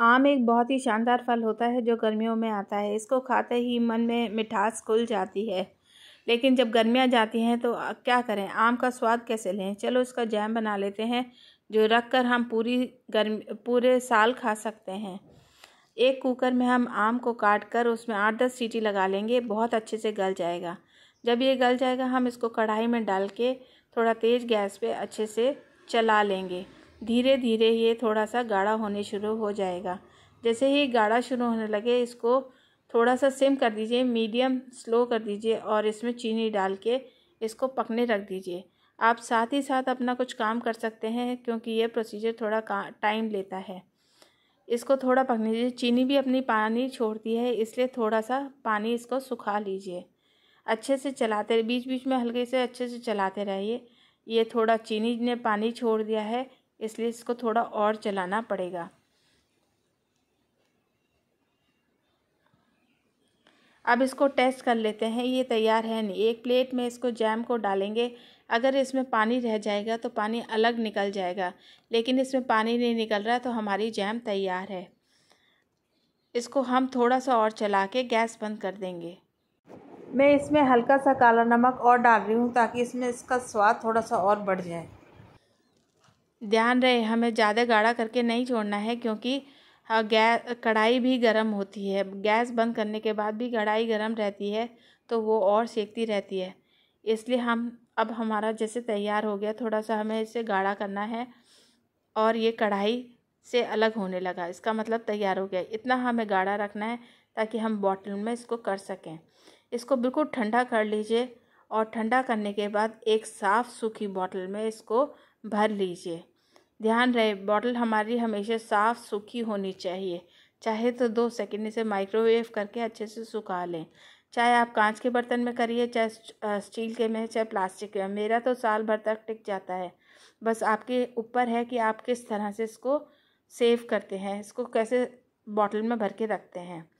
आम एक बहुत ही शानदार फल होता है जो गर्मियों में आता है इसको खाते ही मन में मिठास खुल जाती है लेकिन जब गर्मियाँ जाती हैं तो क्या करें आम का स्वाद कैसे लें चलो इसका जैम बना लेते हैं जो रख कर हम पूरी गर्म पूरे साल खा सकते हैं एक कुकर में हम आम को काट कर उसमें आठ दस सीटी लगा लेंगे बहुत अच्छे से गल जाएगा जब ये गल जाएगा हम इसको कढ़ाई में डाल के थोड़ा तेज़ गैस पे अच्छे से चला लेंगे धीरे धीरे ये थोड़ा सा गाढ़ा होने शुरू हो जाएगा जैसे ही गाढ़ा शुरू होने लगे इसको थोड़ा सा सिम कर दीजिए मीडियम स्लो कर दीजिए और इसमें चीनी डाल के इसको पकने रख दीजिए आप साथ ही साथ अपना कुछ काम कर सकते हैं क्योंकि ये प्रोसीजर थोड़ा टाइम लेता है इसको थोड़ा पकने दीजिए चीनी भी अपनी पानी छोड़ती है इसलिए थोड़ा सा पानी इसको सुखा लीजिए अच्छे से चलाते बीच बीच में हल्के से अच्छे से चलाते रहिए ये थोड़ा चीनी ने पानी छोड़ दिया है इसलिए इसको थोड़ा और चलाना पड़ेगा अब इसको टेस्ट कर लेते हैं ये तैयार है नहीं एक प्लेट में इसको जैम को डालेंगे अगर इसमें पानी रह जाएगा तो पानी अलग निकल जाएगा लेकिन इसमें पानी नहीं निकल रहा तो हमारी जैम तैयार है इसको हम थोड़ा सा और चला के गैस बंद कर देंगे मैं इसमें हल्का सा काला नमक और डाल रही हूँ ताकि इसमें इसका स्वाद थोड़ा सा और बढ़ जाए ध्यान रहे हमें ज़्यादा गाढ़ा करके नहीं छोड़ना है क्योंकि हाँ, गैस कढ़ाई भी गर्म होती है गैस बंद करने के बाद भी कढ़ाई गर्म रहती है तो वो और सेकती रहती है इसलिए हम अब हमारा जैसे तैयार हो गया थोड़ा सा हमें इसे गाढ़ा करना है और ये कढ़ाई से अलग होने लगा इसका मतलब तैयार हो गया इतना हमें गाढ़ा रखना है ताकि हम बॉटल में इसको कर सकें इसको बिल्कुल ठंडा कर लीजिए और ठंडा करने के बाद एक साफ़ सूखी बॉटल में इसको भर लीजिए ध्यान रहे बॉटल हमारी हमेशा साफ़ सूखी होनी चाहिए चाहे तो दो सेकेंड इसे माइक्रोवेव करके अच्छे से सुखा लें चाहे आप कांच के बर्तन में करिए चाहे स्टील के में चाहे प्लास्टिक के में मेरा तो साल भर तक टिक जाता है बस आपके ऊपर है कि आप किस तरह से इसको सेव करते हैं इसको कैसे बॉटल में भर के रखते हैं